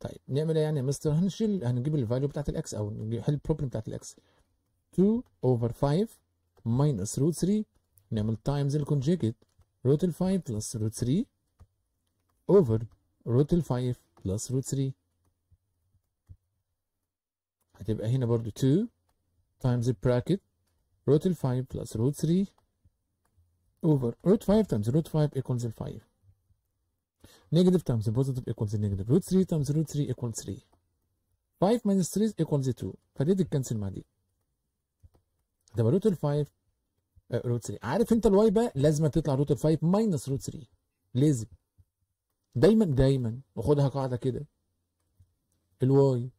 طيب نعمل ايه يعني يا مستر هنشيل هنجيب الفاليو بتاعت الاكس او نحل البروبلم بتاعت الاكس 2 اوفر 5 ماينس روت 3 نعمل تايمز الكونجيكت روت ال 5 بلس روت 3 over root ال 5 plus root 3 هتبقى هنا برضو 2 times bracket root ال 5 plus root 3 over root 5 times root 5 equals 5 negative times positive equals negative root 3 times root 3 equals 3 5 minus 3 equals 2 فدي تتكنسل مع دي ده بروت ال 5 روت 3 عارف انت الواي بقى لازم تطلع روت ال 5 ماينس روت 3 لازم دايما دايما وخدها قاعدة كده الواي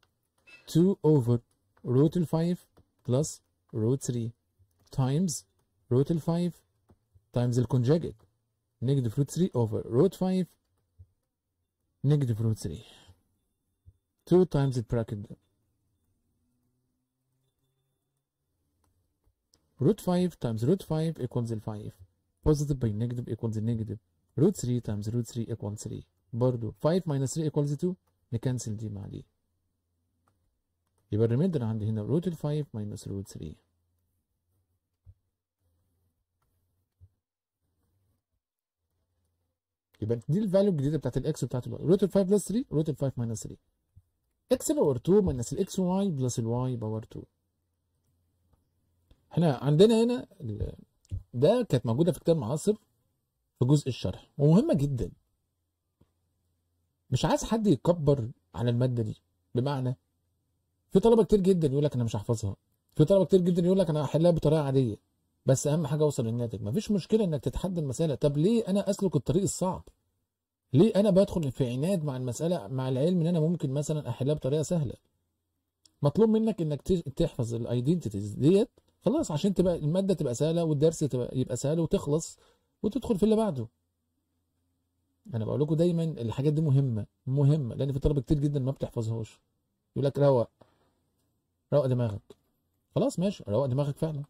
2 over root ال 5 plus root 3 times root ال 5 times conjugate negative root 3 over root 5 negative root 3 2 times the bracket root 5 times root 5 equals 5 positive by negative equals negative root 3 times root 3 equal 3 برضو 5 minus 3 equals 2 نكنسل دي مع دي يبقى الريميندر عندي هنا root 5 minus root 3 يبقى دي الفاليو الجديده بتاعت الاكس وبتاعت الواي root 5 بلس 3 روت 5 ماينس 3 x باور 2 ماينس الاكس واي بلس y باور 2 احنا عندنا هنا ده كانت موجوده في كتاب معاصر في جزء الشرح ومهمه جدا مش عايز حد يتكبر عن الماده دي بمعنى في طلبه كتير جدا يقول لك انا مش هحفظها في طلبه كتير جدا يقول لك انا هحلها بطريقه عاديه بس اهم حاجه اوصل للناتج مفيش مشكله انك تتحدى المساله طب ليه انا اسلك الطريق الصعب ليه انا بدخل في عناد مع المساله مع العلم ان انا ممكن مثلا احلها بطريقه سهله مطلوب منك انك تحفظ الايدنتيتيز ديت خلاص عشان تبقى الماده تبقى سهله والدرس تبقى يبقى سهل وتخلص وتدخل في اللي بعده انا بقول لكم دايما الحاجات دي مهمه مهمه لان في طلبه كتير جدا ما بتحفظهاش يقول لك روق روق دماغك خلاص ماشي روق دماغك فعلا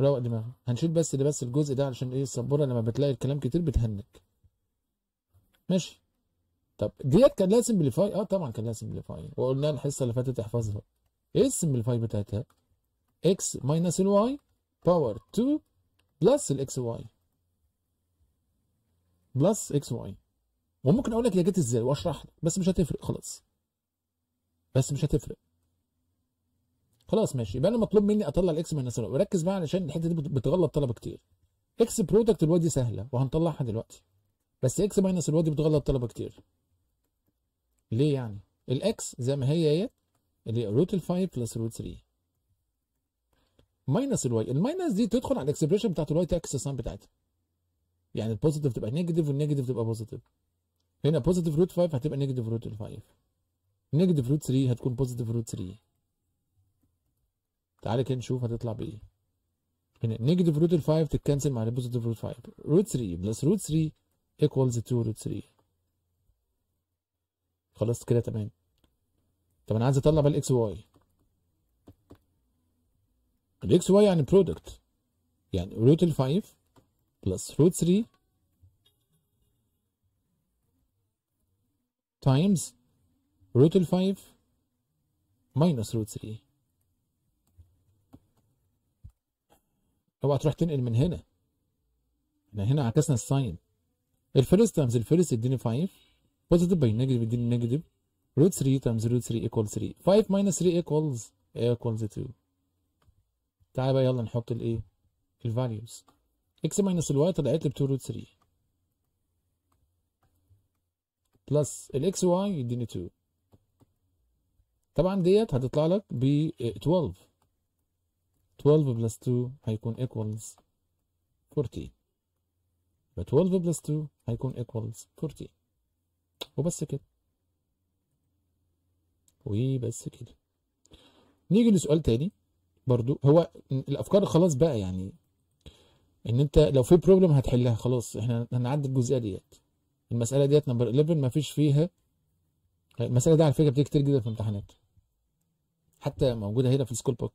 روق دماغك هنشيل بس ده بس الجزء ده علشان ايه السبوره لما بتلاقي الكلام كتير بتهنك ماشي طب ديت كان لازم سمبليفاي اه طبعا كان لازم سمبليفاي وقلنا الحصه اللي فاتت احفظها ايه السمبليفاي بتاعتها؟ اكس ماينس الواي باور 2 بلس الاكس واي بلس اكس واي وممكن اقول لك هي جت ازاي واشرح لك بس مش هتفرق خلاص بس مش هتفرق خلاص ماشي يبقى انا مطلوب مني اطلع الاكس ماينس الناس وركز بقى علشان الحته دي بتغلط طلبه كتير اكس برودكت الواي دي سهله وهنطلعها دلوقتي بس اكس ماينس الواي دي بتغلط طلبه كتير ليه يعني الاكس زي ما هي هي اللي هي روت ال 5 بلس روت 3 ماينس الواي الماينس دي تدخل على الاكسبريشن بتاعت الواي تاكس ساين بتاعتها يعني البوزيتيف تبقى نيجاتيف والنيجاتيف تبقى بوزيتيف هنا بوزيتيف روت 5 هتبقى نيجاتيف روت 5 نيجاتيف روت 3 هتكون بوزيتيف روت 3 تعالى كده نشوف هتطلع بايه هنا نيجاتيف روت 5 تتكنسل مع البوزيتيف روت 5 روت 3 بلس روت 3 ايكوالز 2 روت 3 خلاص كده تمام طب انا عايز اطلع بقى الاكس واي الاكس واي يعني برودكت يعني روت ال 5 بلس روت 3 تايمز روت ال 5 ماينس روت 3 اوعى تروح تنقل من هنا احنا يعني هنا عكسنا الساين الفيرست تايمز الفيرست يديني 5 بوزيتيف باي نيجاتيف يديني نيجاتيف روت 3 تايمز روت 3 ايكوال 3 5 ماينس 3 ايكوالز ايكوالز 2 تعال بقى يلا نحط الايه الفاليوز اكس ماينس الواي طلعت لي بتو روت 3 بلس الاكس واي يديني 2 طبعا ديت هتطلع لك ب 12 12 بلس 2 هيكون ايكوالز 14 ف 12 بلس 2 هيكون ايكوالز 14 وبس كده وبس كده نيجي لسؤال تاني برضو هو الافكار خلاص بقى يعني ان انت لو في بروبلم هتحلها خلاص احنا هنعدي الجزئيه ديت المساله ديت نمبر 11 ما فيش فيها المساله دي على فكره بتيجي كتير جدا في الامتحانات حتى موجوده هنا في السكول بوك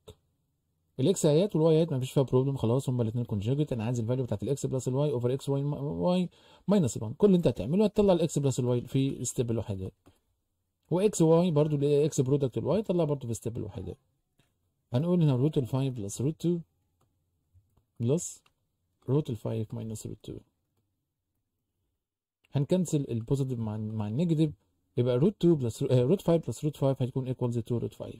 الاكس ايات ايات ما فيش فيها بروبلم خلاص هما الاثنين كونجوجيت انا عايز الفاليو بتاعت الاكس بلس الواي اوفر اكس واي واي ماينس 1 كل اللي انت هتعمله هتطلع الاكس بلس الواي في ستيب الوحيدات واكس واي برضو الاكس برودكت الواي طلع برضو في ستيب الوحيدات هنقول هنا روت 5 بلس روت 2 بلس روت 5 ماينس روت 2 هنكنسل البوزيتيف مع مع النيجاتيف يبقى روت 2 بلس روت 5 بلس روت 5 هتكون ايكوالز 2 روت 5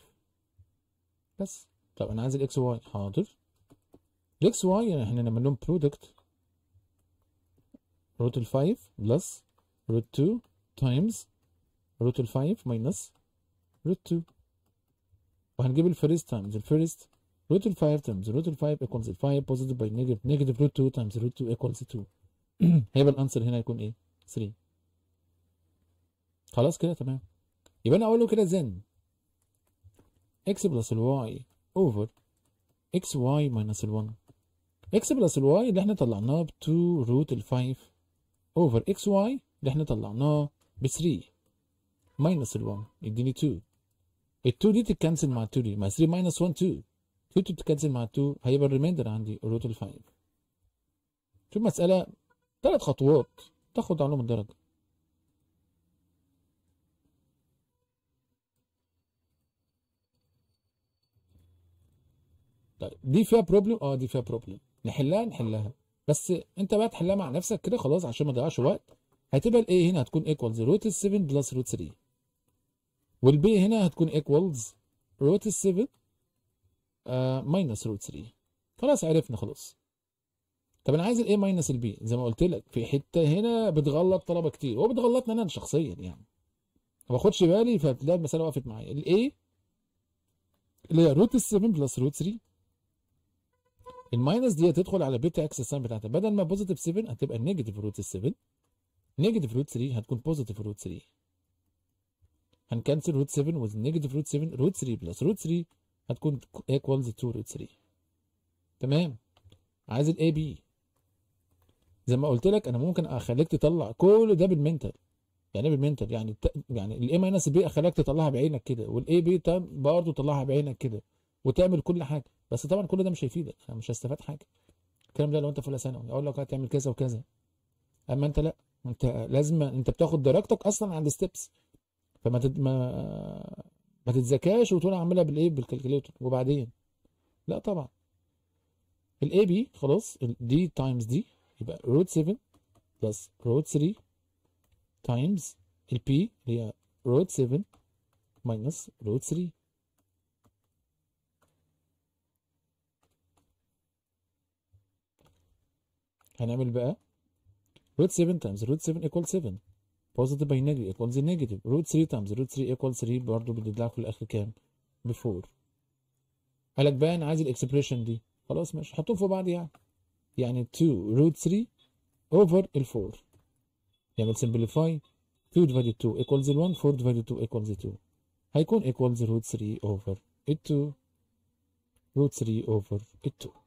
بس طب انا عايز الاكس واي حاضر الاكس واي يعني احنا نعمل لهم برودكت روت ال 5 بلس روت 2 تايمز روت ال 5 ماينس روت 2 وهنجيب الفيرست تايمز الفيرست root ال 5 times root ال 5 equals ال 5 positive by negative نيجاتيف root 2 times root 2 equals 2 هيبقى الانسر هنا يكون ايه 3 خلاص كده تمام يبقى انا اقول له كده زن x بلس الواي اوفر x y minus ال 1 x بلس الواي اللي احنا طلعناه ب 2 روت ال 5 اوفر x y اللي احنا طلعناه ب 3 minus ال 1 يديني 2 ال 2 دي تتكنسل مع 2 دي مع 3 ماينس 1 2 2 تتكنسل مع 2 هيبقى الريميندر عندي روت ال 5 شوف مسألة ثلاث خطوات تاخد علوم الدرجة طيب دي فيها بروبلم اه دي فيها بروبلم نحلها نحلها بس انت بقى تحلها مع نفسك كده خلاص عشان ما تضيعش وقت هتبقى الايه هنا هتكون ايكوالز روت ال 7 بلس روت 3 والبي هنا هتكون ايكوالز روت 7 ماينس روت 3 خلاص عرفنا خلاص طب انا عايز الاي ماينس البي زي ما قلت لك في حته هنا بتغلط طلبه كتير وبتغلطنا انا شخصيا يعني ما باخدش بالي فتلاقي المساله وقفت معايا الاي اللي هي روت 7 بلس روت 3 الماينس دي هتدخل على بيتا اكس الساين بتاعتها بدل ما بوزيتيف 7 هتبقى نيجاتيف روت 7 نيجاتيف روت 3 هتكون بوزيتيف روت 3 هنكنسل روت 7 وذ نيجاتيف روت 7 روت 3 بلس روت 3 هتكون ايكوالز تو روت 3 تمام عايز الاي بي زي ما قلت لك انا ممكن اخليك تطلع كل ده بالمنتال يعني ايه بالمنتال يعني يعني الاي ماينس بي اخليك تطلعها بعينك كده والاي بي برضه تطلعها بعينك كده وتعمل كل حاجه بس طبعا كل ده مش هيفيدك انا مش هستفاد حاجه الكلام ده لو انت في اولى ثانوي اقول لك هتعمل كذا وكذا اما انت لا انت لازم انت بتاخد درجتك اصلا عند ستيبس فما تد... ما ما تتذكاش وتقول اعملها بالايه بالكالكوليتر وبعدين لا طبعا الاي بي خلاص دي تايمز دي يبقى روت 7 بلس روت 3 تايمز البي اللي هي روت 7 ماينس روت 3 هنعمل بقى روت 7 تايمز روت 7 ايكوال 7 بوزيتيف باي نيجاتيف ايكوالز نيجاتيف روت 3 تايمز روت 3 ايكوال 3 برضه بتطلع في الاخر كام؟ ب 4 قالك لك بقى انا عايز الاكسبريشن دي خلاص ماشي حطهم فوق بعض يعني يعني 2 روت 3 اوفر ال 4 يعني سمبليفاي 2 ديفايد 2 ايكوالز 1 4 ديفايد 2 ايكوالز 2 هيكون ايكوالز روت 3 اوفر ال 2 روت 3 اوفر ال 2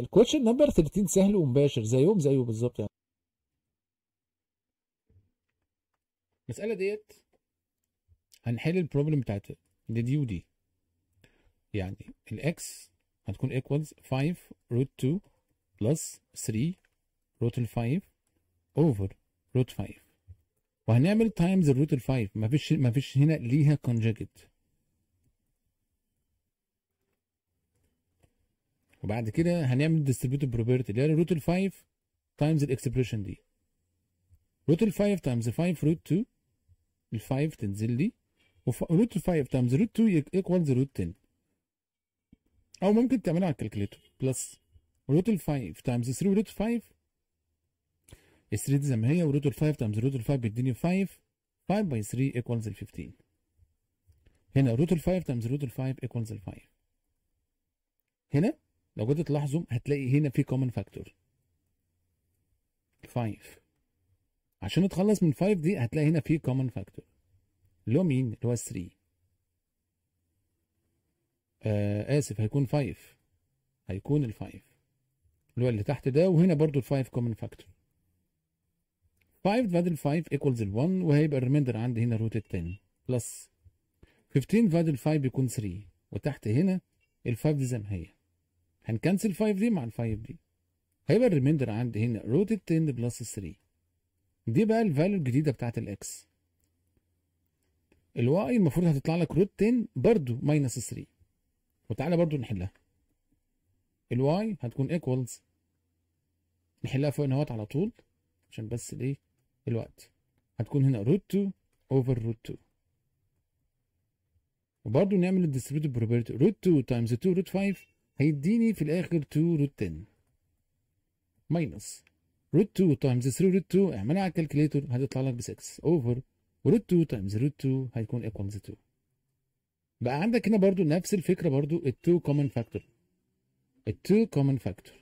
الكويشن نمبر 30 سهل ومباشر زيهم زيه بالظبط يعني المساله ديت هنحل البروبلم بتاعت دي دي ودي يعني الاكس هتكون ايكوالز 5 روت 2 بلس 3 روت ال 5 اوفر روت 5 وهنعمل تايمز الروت ال 5 مفيش مفيش هنا ليها كونجكت وبعد كده هنعمل ديستريبيوتد بروبرتي اللي هي روت ال 5 تايمز الاكسبريشن دي روت ال 5 تايمز 5 روت 2 ال 5 تنزل لي وروت ال 5 تايمز روت 2 ايكوالز روت 10 او ممكن تعملها على الكالكليتور بلس روت ال 5 تايمز 3 روت 5 ال 3 زي ما هي وروت ال 5 تايمز روت ال 5 بيديني 5 5 باي 3 ايكوالز ال 15 هنا روت ال 5 تايمز روت ال 5 ايكوالز ال 5 هنا لو جيت تلاحظوا هتلاقي هنا في كومن فاكتور 5 عشان نتخلص من 5 دي هتلاقي هنا في كومن فاكتور اللي هو مين؟ اللي هو 3 آه اسف هيكون 5 هيكون ال 5 اللي هو اللي تحت ده وهنا برضو ال 5 كومن فاكتور 5 فادل 5 ايكوالز ال 1 وهيبقى الريميندر عندي هنا روت 10 بلس 15 فادل 5 بيكون 3 وتحت هنا ال 5 دي زي ما هي هنكنسل 5 دي مع ال 5 دي هيبقى الريميندر عندي هنا روت 10 بلس 3 دي بقى الفاليو الجديده بتاعت الاكس الواي المفروض هتطلع لك روت 10 برضو ماينس 3 وتعالى برضو نحلها الواي هتكون ايكوالز نحلها فوق اهوت على طول عشان بس الايه الوقت هتكون هنا روت 2 اوفر روت 2 وبرضو نعمل الديستريبيوتيف بروبرتي روت 2 تايمز 2 روت 5 هيديني في الاخر 2 روت 10 ماينس روت 2 تايمز 3 روت 2 اعملها على الكالكليتور هتطلع لك ب 6 اوفر وروت 2 تايمز روت 2 هيكون ايكوالز 2 بقى عندك هنا برضو نفس الفكره برضو ال 2 كومن فاكتور ال 2 كومن فاكتور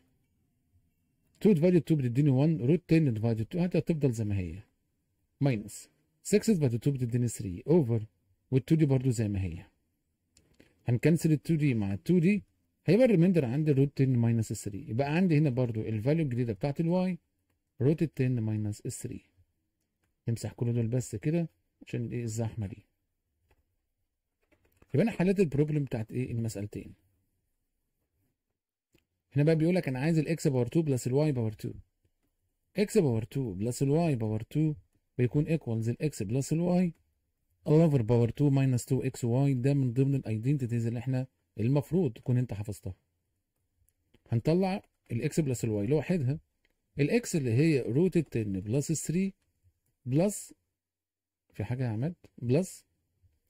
2 ديفايد 2 بتديني 1 روت 10 ديفايد 2 هتفضل زي ما هي ماينس 6 ديفايد 2 بتديني 3 اوفر وال 2 دي برضو زي ما هي هنكنسل ال 2 دي مع ال 2 دي هيبقى الريميندر عندي روت 10 ماينس 3 يبقى عندي هنا برضو الفاليو الجديده بتاعت الواي روت 10 ماينس 3 نمسح كل دول بس كده عشان ايه الزحمه دي يبقى انا حليت البروبلم بتاعت ايه المسالتين هنا بقى بيقول لك انا عايز الاكس باور 2 بلس الواي باور 2 اكس باور 2 بلس الواي باور 2 بيكون ايكوالز الاكس بلس الواي اوفر باور 2 ماينس 2 اكس واي ده من ضمن الايدنتيتيز اللي احنا المفروض تكون انت حفظتها هنطلع الاكس بلس الواي لوحدها الاكس اللي هي روت 10 بلس 3 بلس في حاجه يا عماد بلس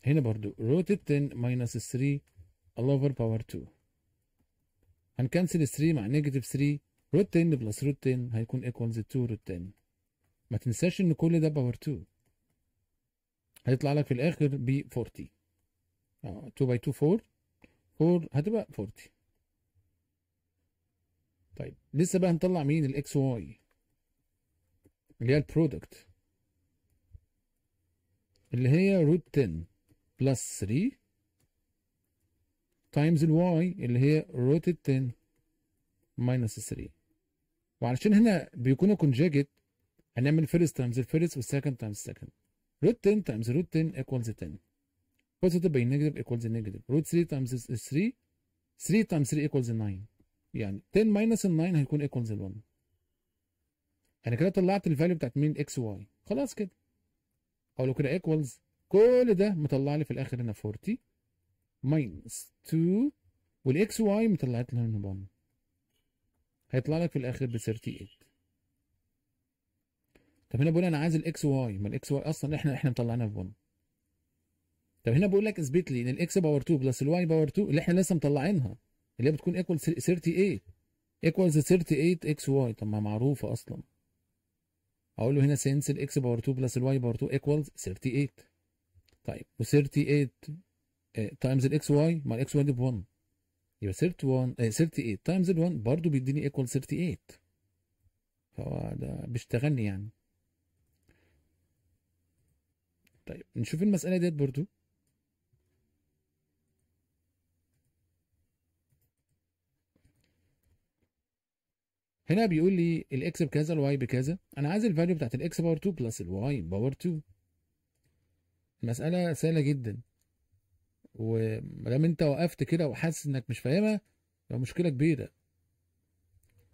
هنا برضو روت 10 ماينس 3 all over power 2 هنكنسل 3 مع نيجاتيف 3 روت 10 بلس روت 10 هيكون ايكوالز 2 روت 10 ما تنساش ان كل ده باور 2 هيطلع لك في الاخر ب 40 2 باي 2 4 4 هتبقى 40 طيب لسه بقى هنطلع مين الاكس واي اللي هي البرودكت اللي هي روت 10 بلس 3 تايمز الواي اللي هي روت 10 ماينس 3 وعلشان هنا بيكونوا كونجاجت هنعمل فيرست تايمز الفيرست والسكند تايمز السكند روت 10 تايمز روت 10 ايكوالز 10 by negative equals negative root 3 times 3 3 times 3 equals 9 يعني 10 minus 9 هيكون equals 1 يعني كده طلعت الفاليو بتاعت مين اكس واي خلاص كده او لو كده equals كل ده مطلع لي في الاخر هنا 40 minus 2 والاكس واي مطلعت لي هنا 1 هيطلع لك في الاخر ب 38 طب هنا بقول انا عايز الاكس واي ما الاكس واي اصلا احنا احنا مطلعناها ب 1 طب هنا بقول لك اثبت لي ان الاكس باور 2 بلس الواي باور 2 اللي احنا لسه مطلعينها اللي هي بتكون ايكوال 38 ايكوالز 38 اكس واي طب ما معروفه اصلا اقول له هنا سينس الاكس باور 2 بلس الواي باور 2 ايكوالز 38 طيب و38 تايمز الاكس واي ما الاكس واي دي ب 1 يبقى 31 38 تايمز ال 1 برضه بيديني ايكوال 38 فهو ده بيشتغلني يعني طيب نشوف المساله ديت برضه هنا بيقول لي الاكس بكذا الواي بكذا انا عايز الفاليو بتاعت الاكس باور 2 بلس الواي باور 2 المساله سهله جدا وما دام انت وقفت كده وحاسس انك مش فاهمها يبقى مشكله كبيره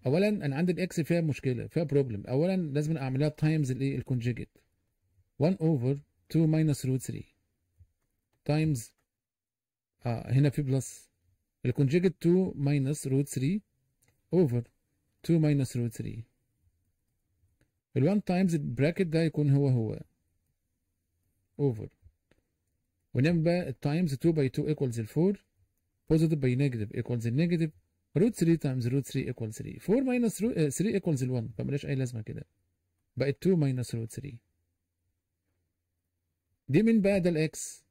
اولا انا عندي الاكس فيها مشكله فيها بروبلم اولا لازم اعملها تايمز الايه الكونجيجيت 1 اوفر 2 ماينس روت 3 تايمز اه هنا في بلس الكونجيجيت 2 ماينس روت 3 اوفر 2 minus root 3 ال 1 times bracket ده يكون هو هو over ونعمل بقى times 2 by 2 equals 4 positive by negative equals negative root 3 times root 3 equals 3 4 minus root uh, 3 equals 1 فمالهاش أي لازمة كده بقت 2 minus root 3 دي مين بقى ده الإكس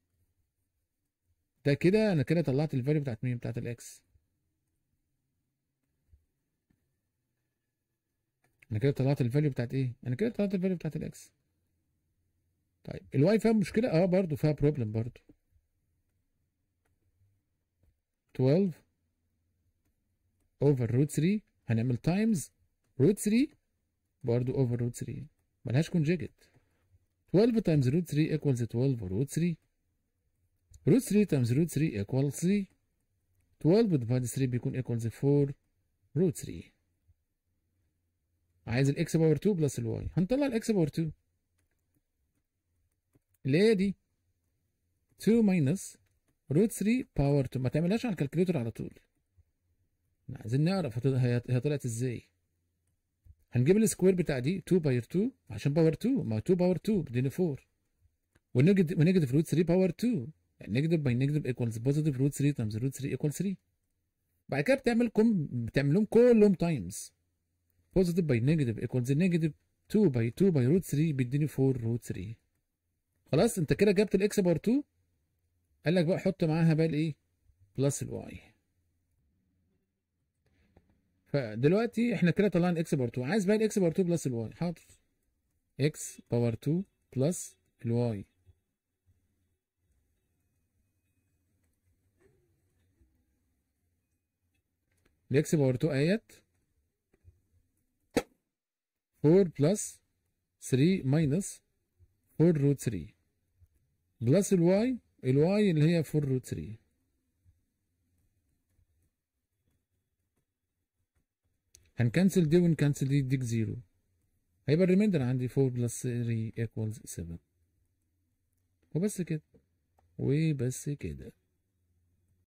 ده كده أنا كده طلعت الفاليو بتاعت مين بتاعت الإكس انا كده طلعت الفاليو بتاعت ايه انا كده طلعت الفاليو بتاعت الاكس طيب الواي فيها مشكله اه برضو فيها بروبلم برضو 12 اوفر روت 3 هنعمل تايمز روت 3 برضو اوفر روت 3 ملهاش كونجيجت 12 تايمز روت 3 ايكوالز 12 روت 3 روت 3 تايمز روت 3 ايكوالز 3 12 ديفايد 3 بيكون ايكوالز 4 روت 3 عايز الاكس باور 2 بلس الواي هنطلع الاكس باور 2 اللي هي دي 2 ماينس روت 3 باور 2 ما تعملهاش على الكالكوليتر على طول عايزين نعرف هي طلعت ازاي هنجيب السكوير بتاع دي 2 باور 2 عشان باور 2 ما 2 باور 2 بدينا 4 ونيجاتيف ونيجاتيف روت 3 باور 2 يعني نيجاتيف باي نيجاتيف ايكوالز بوزيتيف روت 3 تايمز روت 3 ايكوال 3 بعد كده بتعمل بتعملهم كلهم تايمز positive by negative equals negative 2 by 2 by root 3 بيديني 4 root 3 خلاص انت كده جبت الاكس باور 2 قال لك بقى حط معاها بقى الايه بلس الواي فدلوقتي احنا كده طلعنا اكس باور 2 عايز بقى الاكس باور 2 بلس الواي حاضر اكس باور 2 بلس الواي الاكس باور 2 ايت 4 بلس 3 ماينس 4 روت 3 بلس الواي الواي اللي هي 4 روت 3 هنكنسل دي ونكنسل دي يديك زيرو هيبقى الريميندر عندي 4 بلس 3 ايكوالز 7 وبس كده وبس كده